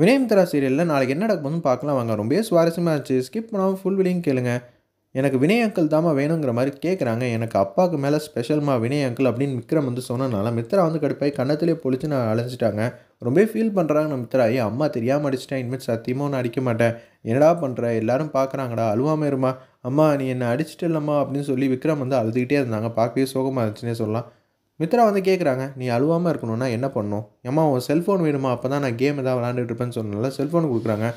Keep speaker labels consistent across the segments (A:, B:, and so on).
A: வினயம் தரா சீரியலில் நாளைக்கு என்ன நடக்கும்னு பார்க்கலாம் வாங்க ரொம்பவே சுவாரஸ்யமாக இருந்துச்சு ஸ்கிப் பண்ணாமல் ஃபுல் விலையும் கேளுங்க எனக்கு வினய அங்கிள் தாமா வேணுங்கிற மாதிரி கேட்குறாங்க எனக்கு அப்பாவுக்கு மேலே ஸ்பெஷல்மா வினய அங்கிள் அப்படின்னு விக்ரம் வந்து சொன்னனால மித்ரா வந்து கடுப்பாய் கண்ணத்திலே பொழிச்சு நான் அழைஞ்சிட்டாங்க ரொம்பவே ஃபீல் பண்ணுறாங்க நான் மித்ரா ஏன் அம்மா தெரியாமல் அடிச்சிட்டேன் இனிமேல் சத்தியமாக நான் அடிக்க மாட்டேன் என்னடா பண்ணுற எல்லாரும் பார்க்குறாங்கடா அழுவாமல் இருமா அம்மா நீ என்னை அடிச்சிட்டு இல்லைம்மா அப்படின்னு சொல்லி விக்ரம் வந்து அழுதுகிட்டே இருந்தாங்க பார்க்கவே சோகமாக இருந்துச்சுன்னே சொல்லலாம் மித்ரா வந்து கேட்குறாங்க நீ அழுவாமல் இருக்கணும்னா என்ன பண்ணணும் ஏம்மா உன் செல்ஃபோன் வேணுமா அப்போ தான் நான் கேம் ஏதாவது விளாண்டுட்டு இருப்பேன்னு சொன்னால செல்ஃபோன் கொடுக்குறாங்க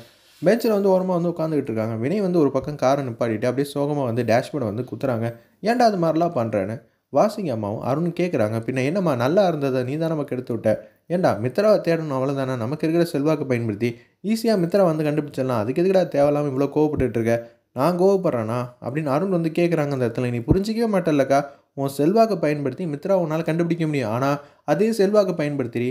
A: பெஞ்சில் வந்து ஓரமாக வந்து உட்காந்துக்கிட்டு இருக்காங்க வினய் வந்து ஒரு பக்கம் காரை நிப்பாட்டிட்டு அப்படியே சோகமாக வந்து டேஷ்போர்டை வந்து குத்துறாங்க ஏன்டா அது மாதிரிலாம் பண்ணுறேன்னு வாசிங்க அம்மாவும் அருண் கேட்குறாங்க பின்ன என்னம்மா நல்லா இருந்ததை நீ தான் நமக்கு எடுத்து விட்ட ஏண்டா மித்ராவை தேடணும் அவ்வளோதானே நமக்கு இருக்கிற செல்வாக்கு பயன்படுத்தி ஈஸியாக மித்ரா வந்து கண்டுபிடிச்சிடலாம் அதுக்கு எதுக்கடா தேவையில்லாமல் இவ்வளோ கோவப்பட்டுட்டு நான் கோவப்படுறேண்ணா அப்படின்னு அருண் வந்து கேட்குறாங்க அந்த இடத்துல நீ புரிஞ்சிக்கவே மாட்டேன்லக்கா உன் செல்வாக்கை பயன்படுத்தி மித்ரா உன்னால் கண்டுபிடிக்க முடியும் ஆனால் அதே செல்வாக்கை பயன்படுத்தி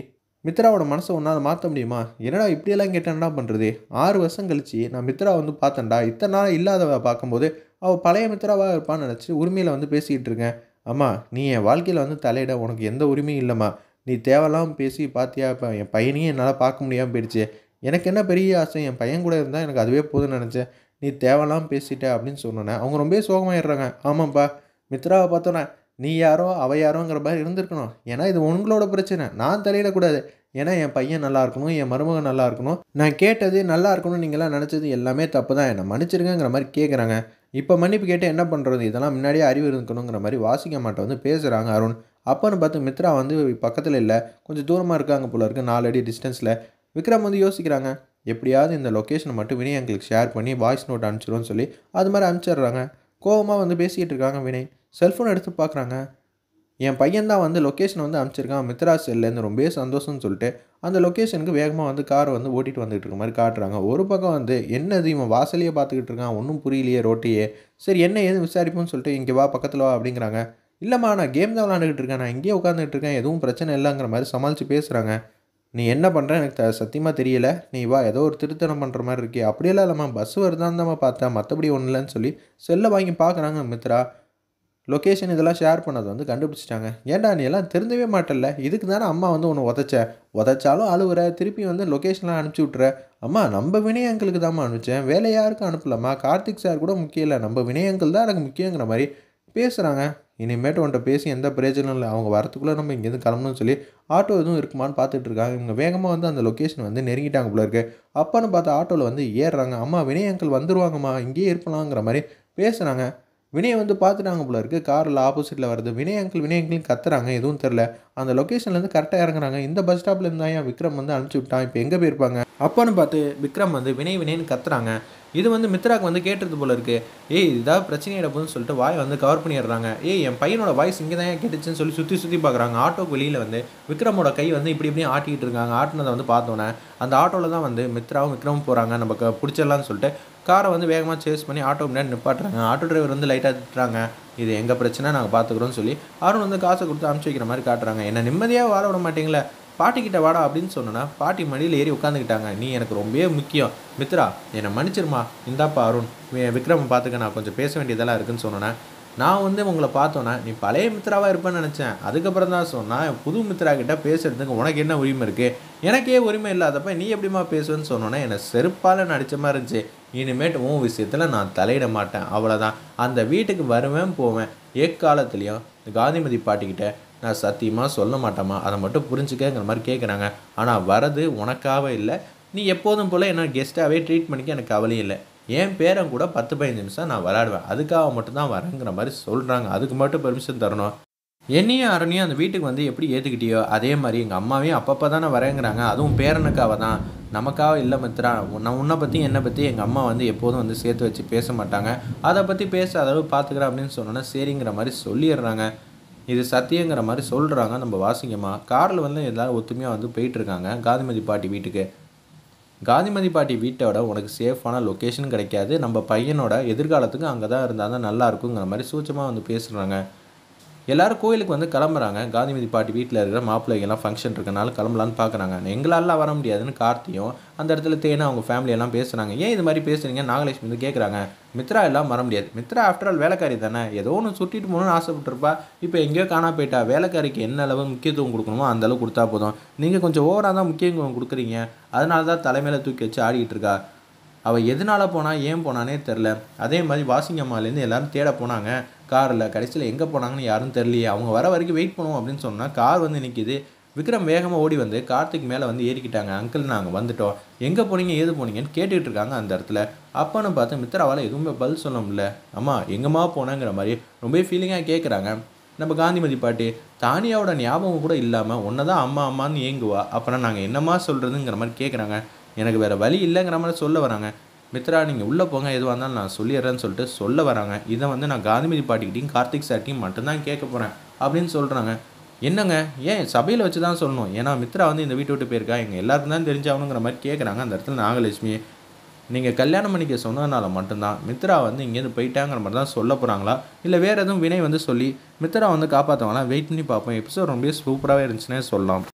A: மித்ராவோட மனசை உன்னால் மாற்ற முடியுமா என்னடா இப்படியெல்லாம் கேட்டேன்டா பண்ணுறது ஆறு வருஷம் கழிச்சு நான் மித்ரா வந்து பார்த்தேன்டா இத்தனை நாள் இல்லாதவ பார்க்கும்போது அவள் பழைய மித்ராவாக இருப்பான்னு நினச்சி உரிமையில் வந்து பேசிக்கிட்டு இருக்கேன் அம்மா நீ என் வாழ்க்கையில் வந்து தலையிட உனக்கு எந்த உரிமையும் இல்லைம்மா நீ தேவையில்லாமல் பேசி பார்த்தியா இப்போ என் பையனையும் என்னால் பார்க்க முடியாமல் போயிடுச்சு எனக்கு என்ன பெரிய ஆசை என் பையன் கூட இருந்தால் எனக்கு அதுவே போதும்னு நினச்சேன் நீ தேவையில்லாமல் பேசிட்ட அப்படின்னு சொன்னோன்னே அவங்க ரொம்பவே சோகமாயிடுறாங்க ஆமாம்ப்பா மித்ராவை பார்த்தோன்னே நீ யாரோ அவ யாரோங்கிற மாதிரி இருந்திருக்கணும் ஏன்னா இது உங்களோட பிரச்சனை நான் தலையிடக்கூடாது ஏன்னா என் பையன் நல்லா இருக்கணும் என் மருமகன் நல்லா இருக்கணும் நான் கேட்டது நல்லா இருக்கணும் நீங்களாம் நினச்சது எல்லாமே தப்பு தான் என்னை மன்னிச்சிருங்கிற மாதிரி கேட்குறாங்க இப்போ மன்னிப்பு கேட்டு என்ன பண்ணுறது இதெல்லாம் முன்னாடியே அறிவு இருக்கணுங்கிற மாதிரி வாசிக்க மாட்டோம் வந்து பேசுகிறாங்க அருண் அப்போன்னு பார்த்து மித்ரா வந்து பக்கத்தில் இல்லை கொஞ்சம் தூரமாக இருக்காங்க போல இருக்குது நாலு அடி டிஸ்டன்ஸில் விக்ரம் வந்து யோசிக்கிறாங்க எப்படியாவது இந்த லொக்கேஷனை மட்டும் வினய் எங்களுக்கு ஷேர் பண்ணி வாய்ஸ் நோட் அனுப்பிச்சிடும்னு சொல்லி அது மாதிரி அனுப்பிச்சிடுறாங்க கோபமாக வந்து பேசிக்கிட்டு இருக்காங்க வினய் செல்ஃபோன் எடுத்து பார்க்குறாங்க என் பையன்தான் வந்து லொக்கேஷன் வந்து அமைச்சிருக்கான் மித்ரா செல்லேருந்து ரொம்ப சந்தோஷம்னு சொல்லிட்டு அந்த லொக்கேஷனுக்கு வேகமாக வந்து காரை வந்து ஓட்டிகிட்டு வந்துகிட்டு இருக்க மாதிரி காட்டுறாங்க ஒரு பக்கம் வந்து என்னது இவன் வாசலையே பார்த்துக்கிட்டு இருக்கான் ஒன்றும் புரியலையே ரோட்டையே சரி என்ன ஏதுன்னு விசாரிப்போம்னு சொல்லிட்டு இங்கே வா பக்கத்தில் வா அப்படிங்கிறாங்க இல்லைம்மா நான் கேம் தான் விளாண்டுக்கிட்டு இருக்கேன் நான் இங்கேயே உட்காந்துட்டு இருக்கேன் எதுவும் பிரச்சனை இல்லைங்கிற மாதிரி சமாளித்து பேசுகிறாங்க நீ என்ன பண்ணுற எனக்கு சத்தியமாக தெரியல நீ வா ஏதோ ஒரு திருத்தணம் பண்ணுற மாதிரி இருக்கே அப்படியெல்லாம் இல்லைம்மா பஸ் வருதான்னு தான் பார்த்தேன் மற்றபடி ஒன்றும் இல்லைன்னு சொல்லி செல்லை வாங்கி பார்க்குறாங்க மித்ரா லொக்கேஷன் இதெல்லாம் ஷேர் பண்ணது வந்து கண்டுபிடிச்சிட்டாங்க ஏன்டா நீ எல்லாம் திருந்தவே மாட்டல இதுக்கு தானே அம்மா வந்து உன்னை உதச்ச உதச்சாலும் அழுவுற திருப்பி வந்து லொக்கேஷன்லாம் அனுப்பிச்சி விட்ற அம்மா நம்ம வினயங்களுக்கு தான்மா அனுப்பிச்சேன் வேலை யாருக்கும் அனுப்பலம்மா கார்த்திக் சார் கூட முக்கியம் இல்லை நம்ம வினயங்கள் தான் எனக்கு முக்கியங்கிற மாதிரி பேசுகிறாங்க இனிமேட்டு உன்ட்ட பேசி எந்த பிரயோஜனம் இல்லை அவங்க வரத்துக்குள்ளே நம்ம இங்கேருந்து கிளம்பணும்னு சொல்லி ஆட்டோ எதுவும் இருக்குமான்னு பார்த்துட்டு இருக்காங்க இவங்க வேகமாக வந்து அந்த லொக்கேஷன் வந்து நெருங்கிட்டாங்க போல இருக்கு அப்போன்னு பார்த்தா ஆட்டோவில் வந்து ஏறுறாங்க அம்மா வினயங்கள் வந்துருவாங்கம்மா இங்கேயே இருப்பலாங்கிற மாதிரி பேசுகிறாங்க வினய் வந்து பார்த்துட்டாங்க போல இருக்குது காரில் ஆப்போசிட்டில் வருது வினய் அங்கிள் வினய் அங்கிள் கத்துறாங்க எதுவும் தெரில அந்த லொக்கேஷன்லேருந்து கரெக்டாக இறங்குறாங்க இந்த பஸ் ஸ்டாப்பில் இருந்தா ஏன் விக்ரம் வந்து அனுப்பிச்சு விட்டான் இப்போ எங்கே போயிருப்பாங்க அப்போன்னு பார்த்து விக்ரம் வந்து வினய் வினய்னு கத்துறாங்க இது வந்து மித்ராக்கு வந்து கேட்டுறது போல இருக்கு ஏய் இதாவது பிரச்சனையிட போதுன்னு சொல்லிட்டு வாயை வந்து கவர் பண்ணிடுறாங்க ஏய் என் பையனோட வாய்ஸ் இங்கே தான் கேட்டுச்சுன்னு சொல்லி சுற்றி சுற்றி பார்க்குறாங்க ஆட்டோக்கு வெளியில் வந்து விக்ரமோட கை வந்து இப்படி இப்படி ஆட்டிகிட்டு இருக்காங்க ஆட்டினதை வந்து பார்த்தோன்னே அந்த ஆட்டோவில் தான் வந்து மித்ராவும் விக்ரமும் போகிறாங்க நம்ம பிடிச்சிடலாம்னு சொல்லிட்டு காரை வந்து வேகமாக சேஸ் பண்ணி ஆட்டோ முன்னாடி நிப்பாட்டுறாங்க ஆட்டோ டிரைவர் வந்து லைட்டாக திட்டுறாங்க இது எங்கள் பிரச்சனை நாங்கள் பார்த்துக்குறோன்னு சொல்லி அருண் வந்து காசை கொடுத்து அமுச்சு வைக்கிற மாதிரி காட்டுறாங்க என்ன நிம்மதியாக வாழ விட மாட்டீங்களே பாட்டிக்கிட்ட வாடா அப்படின்னு சொன்னோன்னா பாட்டி மடியில் ஏறி உட்காந்துக்கிட்டாங்க நீ எனக்கு ரொம்பவே முக்கியம் மித்ரா என்னை மன்னிச்சிருமா இந்தாப்பா அருண் விக்ரம் பார்த்துக்க நான் கொஞ்சம் பேச வேண்டியதெல்லாம் இருக்குன்னு சொன்னோன்னே நான் வந்து உங்களை பார்த்தோன்னா நீ பழைய மித்ராவாக இருப்பேன்னு நினச்சேன் அதுக்கப்புறம் தான் சொன்னால் புது மித்ரா கிட்ட பேசுகிறதுக்கு உனக்கு என்ன உரிமை இருக்குது எனக்கே உரிமை இல்லாதப்ப நீ எப்படிமா பேசுவேன்னு சொன்னோன்னே என்னை செருப்பால் நடித்த மாதிரி இருந்துச்சு இனிமேட்டு உன் விஷயத்தில் நான் தலையிட மாட்டேன் அவ்வளோதான் அந்த வீட்டுக்கு வருவேன் போவேன் எக்காலத்துலேயும் காந்திமதி பாட்டிக்கிட்ட நான் சத்தியமாக சொல்ல மாட்டேம்மா அதை மட்டும் புரிஞ்சுக்கங்கிற மாதிரி கேட்குறாங்க ஆனால் வரது உனக்காக இல்லை நீ எப்போதும் போல் என்னை கெஸ்ட்டாகவே ட்ரீட் பண்ணிக்க எனக்கு கவலையும் இல்லை என் பேரன் கூட பத்து பதினஞ்சு நிமிஷம் நான் விளாடுவேன் அதுக்காக மட்டும்தான் வரேங்கிற மாதிரி சொல்கிறாங்க அதுக்கு மட்டும் பெர்மிஷன் தரணும் என்னையும் அருணையும் அந்த வீட்டுக்கு வந்து எப்படி ஏற்றுக்கிட்டியோ அதே மாதிரி எங்கள் அம்மாவையும் அப்பப்போ தானே வரேங்கிறாங்க அதுவும் பேரனுக்காக தான் நமக்காக இல்லை மித்திரா நான் உன்னை பற்றி என்னை பற்றி எங்கள் அம்மா வந்து எப்போதும் வந்து சேர்த்து வச்சு பேச மாட்டாங்க அதை பற்றி பேச அளவு பார்த்துக்கிறேன் அப்படின்னு சொன்னோன்னா சரிங்கிற மாதிரி சொல்லிடுறாங்க இது சத்தியங்கிற மாதிரி சொல்கிறாங்க நம்ம வாசிங்கம்மா காரில் வந்து எல்லோரும் ஒத்துமையாக வந்து போயிட்டுருக்காங்க காந்திமதி பாட்டி வீட்டுக்கு காந்திமதி பாட்டி வீட்டோட உனக்கு சேஃபான லொக்கேஷன் கிடைக்காது நம்ம பையனோட எதிர்காலத்துக்கு அங்கே தான் இருந்தால் தான் நல்லா இருக்குங்கிற மாதிரி சூச்சமாக வந்து பேசுகிறாங்க எல்லோரும் கோயிலுக்கு வந்து கிளம்புறாங்க காந்திமதி பாட்டி வீட்டில் இருக்கிற மாப்பிள்ளைகள்லாம் ஃபங்க்ஷன் இருக்கனால கிளம்பலான்னு பார்க்குறாங்க எங்களாலாம் வர முடியாதுன்னு கார்த்தியும் அந்த இடத்துல தேனா அவங்க ஃபேமிலியெல்லாம் பேசுகிறாங்க ஏன் இது மாதிரி பேசுகிறீங்க நாகலட்சுமி வந்து கேட்குறாங்க மித்ரா எல்லாம் வர முடியாது மித்ரா ஆஃப்டர் ஆல் வேலைக்காரி தானே ஏதோ ஒன்று சுட்டிட்டு போகணும்னு ஆசைப்பட்டிருப்பா இப்போ எங்கேயோ காணா போயிட்டா வேலைக்காரிக்கு என்ன அளவு முக்கியத்துவம் கொடுக்கணுமோ அந்த அளவு கொடுத்தா போதும் நீங்கள் கொஞ்சம் ஓவராக தான் முக்கியத்துவம் கொடுக்குறீங்க அதனால தான் தலைமையில் தூக்கி வச்சு ஆடிக்கிட்டு இருக்கா அவள் எதனால் போனால் ஏன் போனானே தெரில அதே மாதிரி வாசிங்கம்மாலேருந்து எல்லோரும் தேட போனாங்க காரில் கடைசியில் எங்கே போனாங்கன்னு யாரும் தெரியலையே அவங்க வர வரைக்கும் வெயிட் பண்ணுவோம் அப்படின்னு சொன்னால் கார் வந்து நிற்கிது விக்ரம் வேகமாக ஓடி வந்து கார்த்திக் மேலே வந்து ஏறிக்கிட்டாங்க அங்கிள் நாங்கள் வந்துட்டோம் எங்கே போனீங்க ஏது போனீங்கன்னு கேட்டுக்கிட்டு இருக்காங்க அந்த இடத்துல அப்போன்னு பார்த்து மித்திராவால் எதுவுமே பதில் சொல்ல முடியல அம்மா எங்கம்மா போனேங்கிற மாதிரி ரொம்பவே ஃபீலிங்காக கேட்குறாங்க நம்ம காந்திமதி பாட்டி தானியாவோட ஞாபகம் கூட இல்லாமல் ஒன்று தான் அம்மா அம்மான்னு ஏங்குவா அப்போனா நாங்கள் என்னம்மா சொல்கிறதுங்கிற மாதிரி கேட்குறாங்க எனக்கு வேறு வழி இல்லைங்கிற மாதிரி சொல்ல வராங்க மித்ரா நீங்கள் உள்ளே போங்க எதுவாக இருந்தாலும் நான் சொல்லிடுறேன்னு சொல்லிட்டு சொல்ல வராங்க இதை வந்து நான் காந்திமதி பாட்டிக்கிட்டையும் கார்த்திக் சார்ட்டையும் மட்டும்தான் கேட்க போகிறேன் அப்படின்னு சொல்கிறாங்க என்னங்க ஏன் சபையில் வச்சு தான் சொல்லணும் ஏன்னா மித்ரா வந்து இந்த வீட்டு விட்டு போயிருக்கா எங்கள் எல்லாருக்கும் தான் தெரிஞ்சாகணுங்கிற மாதிரி கேட்குறாங்க அந்த இடத்துல நாகலட்சுமி நீங்கள் கல்யாணம் பண்ணிக்க சொன்னதுனால மட்டும்தான் மித்ரா வந்து இங்கேருந்து போயிட்டாங்கிற மாதிரி தான் சொல்ல போகிறாங்களா இல்லை வேறு எதுவும் வினை வந்து சொல்லி மித்ரா வந்து காப்பாற்றவங்களாம் வெயிட் பண்ணி பார்ப்போம் எபிசோட் ரொம்ப சூப்பராகவே இருந்துச்சுன்னே சொல்லலாம்